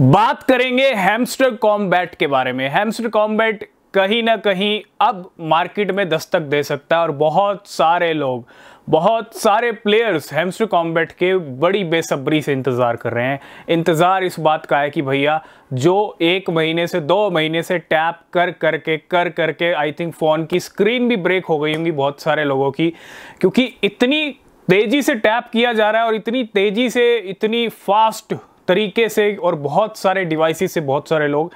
बात करेंगे hamster combat के बारे में हैमस्टर कॉम्बैट कहीं ना कहीं अब मार्केट में दस्तक दे सकता है और बहुत सारे लोग बहुत सारे प्लेयर्स हेमस्टर कॉम्बैट के बड़ी बेसब्री से इंतज़ार कर रहे हैं इंतज़ार इस बात का है कि भैया जो एक महीने से दो महीने से टैप कर करके कर करके आई थिंक फ़ोन की स्क्रीन भी ब्रेक हो गई होंगी बहुत सारे लोगों की क्योंकि इतनी तेज़ी से टैप किया जा रहा है और इतनी तेज़ी से इतनी फास्ट तरीके से और बहुत सारे डिवाइसेस से बहुत सारे लोग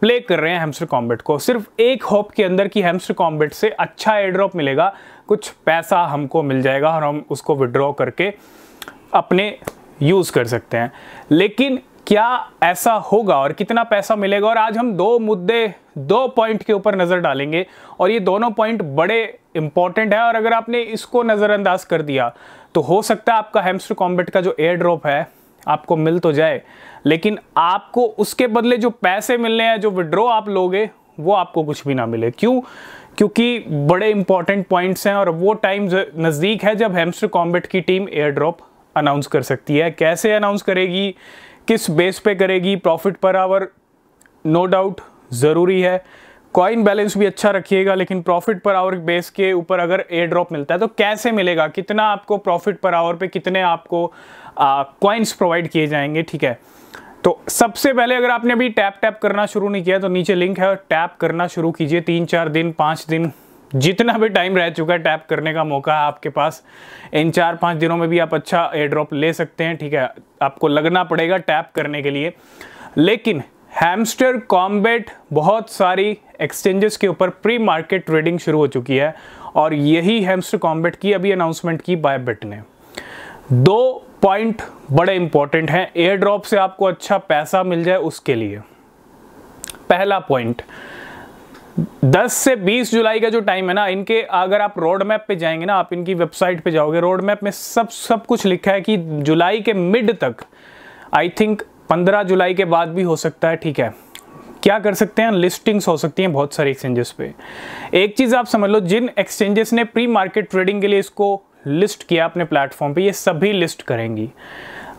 प्ले कर रहे हैं हेमस्टर कॉम्बेट को सिर्फ एक होप के अंदर कि हेमस्टर कॉम्बेट से अच्छा एयड्रॉप मिलेगा कुछ पैसा हमको मिल जाएगा और हम उसको विड्रॉ करके अपने यूज़ कर सकते हैं लेकिन क्या ऐसा होगा और कितना पैसा मिलेगा और आज हम दो मुद्दे दो पॉइंट के ऊपर नज़र डालेंगे और ये दोनों पॉइंट बड़े इंपॉर्टेंट है और अगर आपने इसको नज़रअंदाज कर दिया तो हो सकता है आपका हेमस्टर कॉम्बेट का जो एयर ड्रॉप है आपको मिल तो जाए लेकिन आपको उसके बदले जो पैसे मिलने हैं जो विड्रॉ आप लोगे वो आपको कुछ भी ना मिले क्यों क्योंकि बड़े इंपॉर्टेंट पॉइंट्स हैं और वो टाइम नज़दीक है जब हेमस्टर कॉम्बेट की टीम एयर ड्रॉप अनाउंस कर सकती है कैसे अनाउंस करेगी किस बेस पे करेगी profit per hour no doubt ज़रूरी है कॉइन बैलेंस भी अच्छा रखिएगा लेकिन प्रॉफिट पर आवर बेस के ऊपर अगर एयर ड्रॉप मिलता है तो कैसे मिलेगा कितना आपको प्रॉफिट पर आवर पे कितने आपको कॉइन्स प्रोवाइड किए जाएंगे ठीक है तो सबसे पहले अगर आपने अभी टैप टैप करना शुरू नहीं किया तो नीचे लिंक है और टैप करना शुरू कीजिए तीन चार दिन पाँच दिन जितना भी टाइम रह चुका है टैप करने का मौका है आपके पास इन चार पाँच दिनों में भी आप अच्छा एयर ड्रॉप ले सकते हैं ठीक है आपको लगना पड़ेगा टैप करने के लिए लेकिन हैमस्टर कॉम्बेट बहुत सारी एक्सचेंजेस के ऊपर प्री मार्केट ट्रेडिंग शुरू हो चुकी है और यही हैमस्टर कॉम्बेट की अभी अनाउंसमेंट की बेट ने दो पॉइंट बड़े इंपॉर्टेंट हैं एयर ड्रॉप से आपको अच्छा पैसा मिल जाए उसके लिए पहला पॉइंट 10 से 20 जुलाई का जो टाइम है ना इनके अगर आप रोड मैप पे जाएंगे ना आप इनकी वेबसाइट पे जाओगे रोड मैप में सब सब कुछ लिखा है कि जुलाई के मिड तक आई थिंक पंद्रह जुलाई के बाद भी हो सकता है ठीक है क्या कर सकते हैं लिस्टिंग्स हो सकती हैं बहुत सारे एक्सचेंजेस पे एक चीज़ आप समझ लो जिन एक्सचेंजेस ने प्री मार्केट ट्रेडिंग के लिए इसको लिस्ट किया अपने प्लेटफॉर्म पे ये सभी लिस्ट करेंगी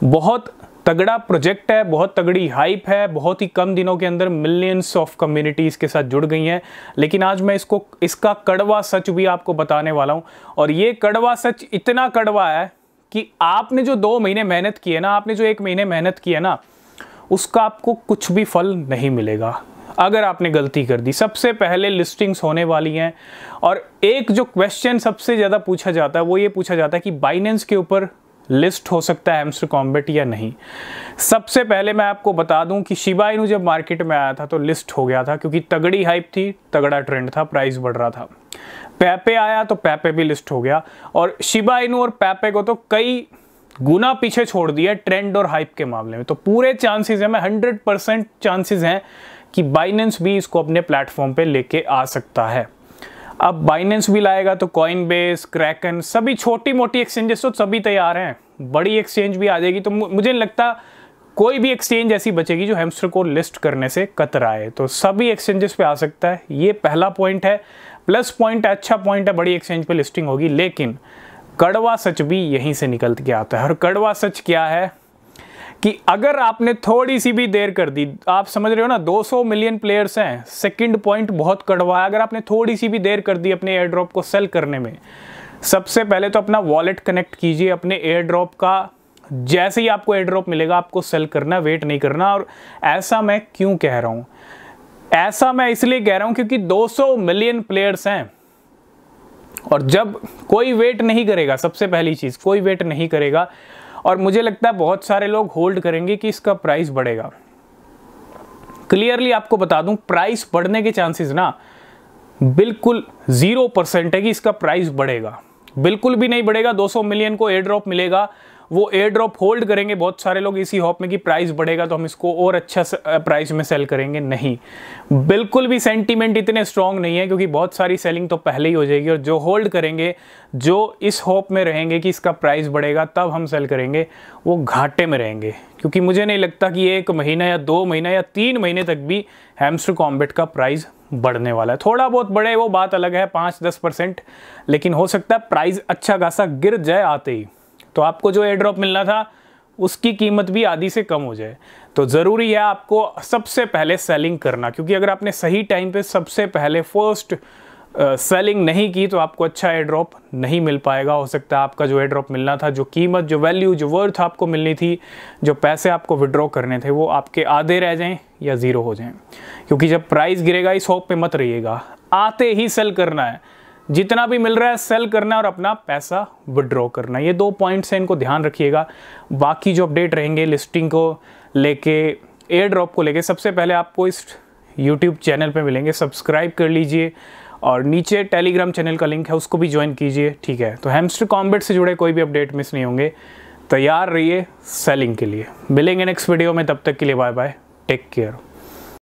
बहुत तगड़ा प्रोजेक्ट है बहुत तगड़ी हाइप है बहुत ही कम दिनों के अंदर मिलियंस ऑफ कम्युनिटीज़ के साथ जुड़ गई हैं लेकिन आज मैं इसको इसका कड़वा सच भी आपको बताने वाला हूँ और ये कड़वा सच इतना कड़वा है कि आपने जो दो महीने मेहनत की है ना आपने जो एक महीने मेहनत की है ना उसका आपको कुछ भी फल नहीं मिलेगा अगर आपने गलती कर दी सबसे पहले लिस्टिंग्स होने वाली हैं और एक जो क्वेश्चन सबसे ज़्यादा पूछा जाता है वो ये पूछा जाता है कि बाइनेंस के ऊपर लिस्ट हो सकता है एम्स्टर कॉम्बेट या नहीं सबसे पहले मैं आपको बता दूं कि शिबा इनू जब मार्केट में आया था तो लिस्ट हो गया था क्योंकि तगड़ी हाइप थी तगड़ा ट्रेंड था प्राइस बढ़ रहा था पैपे आया तो पैपे भी लिस्ट हो गया और शिबा इनू और पैपे को तो कई गुना पीछे छोड़ दिया ट्रेंड और हाइप के मामले में तो पूरे चांसेस हैं मैं हंड्रेड परसेंट चांसेज हैं कि बाइनेंस भी इसको अपने प्लेटफॉर्म पे लेके आ सकता है अब बाइनेंस भी लाएगा तो कॉइन बेस क्रैकन सभी छोटी मोटी एक्सचेंजेस तो सभी तैयार हैं बड़ी एक्सचेंज भी आ जाएगी तो मुझे नहीं लगता कोई भी एक्सचेंज ऐसी बचेगी जो हेमस्टर को लिस्ट करने से कतराए तो सभी एक्सचेंजेस पे आ सकता है ये पहला पॉइंट है प्लस पॉइंट अच्छा पॉइंट है बड़ी एक्सचेंज पे लिस्टिंग होगी लेकिन कड़वा सच भी यहीं से निकल के आता है और कड़वा सच क्या है कि अगर आपने थोड़ी सी भी देर कर दी आप समझ रहे हो ना 200 मिलियन प्लेयर्स हैं सेकंड पॉइंट बहुत कड़वा है अगर आपने थोड़ी सी भी देर कर दी अपने एयर ड्रॉप को सेल करने में सबसे पहले तो अपना वॉलेट कनेक्ट कीजिए अपने एयर ड्रॉप का जैसे ही आपको एयर ड्रॉप मिलेगा आपको सेल करना वेट नहीं करना और ऐसा मैं क्यों कह रहा हूँ ऐसा मैं इसलिए कह रहा हूँ क्योंकि 200 मिलियन प्लेयर्स हैं और जब कोई वेट नहीं करेगा सबसे पहली चीज़ कोई वेट नहीं करेगा और मुझे लगता है बहुत सारे लोग होल्ड करेंगे कि इसका प्राइस बढ़ेगा क्लियरली आपको बता दूं प्राइस बढ़ने के चांसेस ना बिल्कुल ज़ीरो परसेंट है कि इसका प्राइस बढ़ेगा बिल्कुल भी नहीं बढ़ेगा 200 मिलियन को एयर ड्रॉप मिलेगा वो एयर ड्रॉप होल्ड करेंगे बहुत सारे लोग इसी हॉप में कि प्राइस बढ़ेगा तो हम इसको और अच्छा प्राइस में सेल करेंगे नहीं बिल्कुल भी सेंटीमेंट इतने स्ट्रांग नहीं है क्योंकि बहुत सारी सेलिंग तो पहले ही हो जाएगी और जो होल्ड करेंगे जो इस होप में रहेंगे कि इसका प्राइस बढ़ेगा तब हम सेल करेंगे वो घाटे में रहेंगे क्योंकि मुझे नहीं लगता कि एक महीना या दो महीना या तीन महीने तक भी हेमस्टर कॉम्बेट का प्राइस बढ़ने वाला है थोड़ा बहुत बढ़े वो बात अलग है पाँच दस परसेंट लेकिन हो सकता है प्राइस अच्छा खासा गिर जाए आते ही तो आपको जो एयर ड्रॉप मिलना था उसकी कीमत भी आधी से कम हो जाए तो ज़रूरी है आपको सबसे पहले सेलिंग करना क्योंकि अगर आपने सही टाइम पे सबसे पहले फर्स्ट सेलिंग uh, नहीं की तो आपको अच्छा एयर ड्रॉप नहीं मिल पाएगा हो सकता है आपका जो एयर ड्रॉप मिलना था जो कीमत जो वैल्यू जो वर्थ आपको मिलनी थी जो पैसे आपको विड्रॉ करने थे वो आपके आधे रह जाएं या ज़ीरो हो जाएं क्योंकि जब प्राइस गिरेगा इस होप पे मत रहिएगा आते ही सेल करना है जितना भी मिल रहा है सेल करना और अपना पैसा विड्रॉ करना ये दो पॉइंट्स हैं इनको ध्यान रखिएगा बाकी जो अपडेट रहेंगे लिस्टिंग को लेके एयर ड्रॉप को लेके सबसे पहले आपको इस यूट्यूब चैनल पे मिलेंगे सब्सक्राइब कर लीजिए और नीचे टेलीग्राम चैनल का लिंक है उसको भी ज्वाइन कीजिए ठीक है तो हेमस्टर कॉम्बेट से जुड़े कोई भी अपडेट मिस नहीं होंगे तैयार रहिए सेलिंग के लिए मिलेंगे नेक्स्ट वीडियो में तब तक के लिए बाय बाय टेक केयर